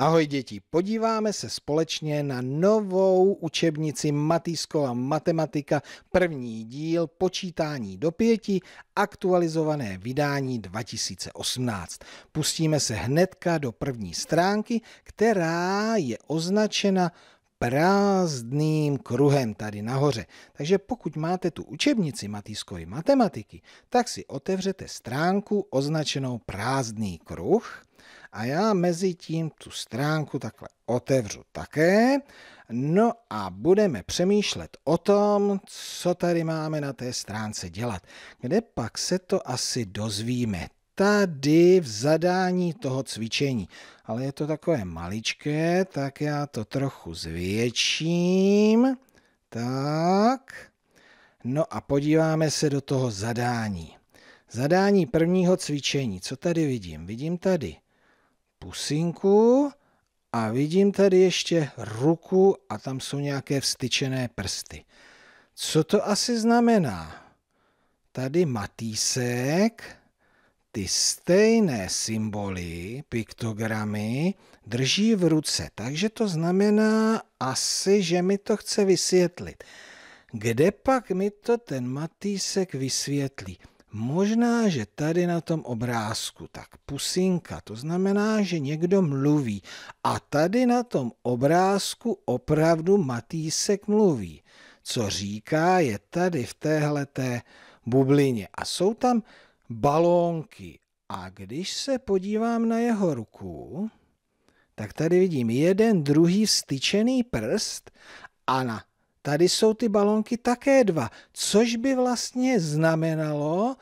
Ahoj děti, podíváme se společně na novou učebnici Matýskola matematika, první díl počítání do pěti, aktualizované vydání 2018. Pustíme se hnedka do první stránky, která je označena prázdným kruhem tady nahoře. Takže pokud máte tu učebnici Matýskovi matematiky, tak si otevřete stránku označenou prázdný kruh a já mezi tím tu stránku takhle otevřu také. No a budeme přemýšlet o tom, co tady máme na té stránce dělat. Kde pak se to asi dozvíme? tady v zadání toho cvičení. Ale je to takové maličké, tak já to trochu zvětším. Tak. No a podíváme se do toho zadání. Zadání prvního cvičení. Co tady vidím? Vidím tady pusinku a vidím tady ještě ruku a tam jsou nějaké vstyčené prsty. Co to asi znamená? Tady matýsek, ty stejné symboly, piktogramy, drží v ruce. Takže to znamená asi, že mi to chce vysvětlit. Kde pak mi to ten Matýsek vysvětlí? Možná, že tady na tom obrázku, tak pusinka, to znamená, že někdo mluví. A tady na tom obrázku opravdu Matýsek mluví. Co říká, je tady v téhleté bublině. A jsou tam balónky. A když se podívám na jeho ruku, tak tady vidím jeden, druhý vstyčený prst a na tady jsou ty balonky také dva, což by vlastně znamenalo,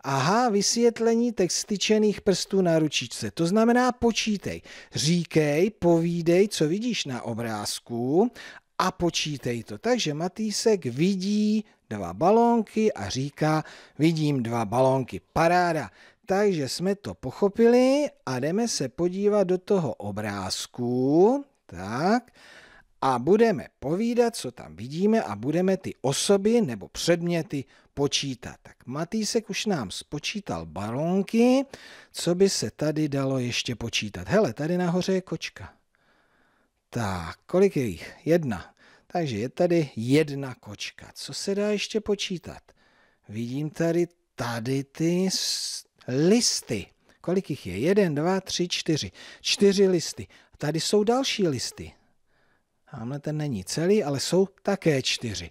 aha, vysvětlení těch styčených prstů na ručičce. To znamená počítej, říkej, povídej, co vidíš na obrázku a počítej to. Takže Matýsek vidí dva balónky a říká, vidím dva balónky, paráda. Takže jsme to pochopili a jdeme se podívat do toho obrázku. Tak. A budeme povídat, co tam vidíme a budeme ty osoby nebo předměty počítat. Tak Matýsek už nám spočítal balónky. Co by se tady dalo ještě počítat? Hele, tady nahoře je kočka. Tak, kolik je jich? Jedna. Takže je tady jedna kočka. Co se dá ještě počítat? Vidím tady tady ty listy. Kolik jich je? Jeden, dva, tři, čtyři. Čtyři listy. Tady jsou další listy. Tamhle ten není celý, ale jsou také čtyři.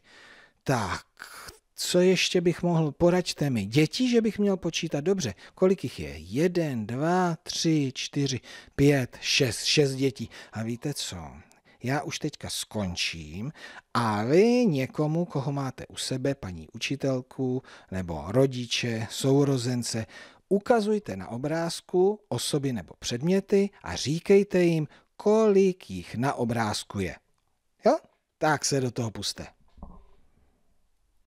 Tak, co ještě bych mohl, poraďte mi. Děti, že bych měl počítat dobře. Kolik jich je? Jeden, dva, tři, čtyři, pět, šest, šest dětí. A víte co? Já už teďka skončím a vy někomu, koho máte u sebe, paní učitelku nebo rodiče, sourozence, ukazujte na obrázku osoby nebo předměty a říkejte jim, kolik jich na obrázku je. Jo? Tak se do toho puste.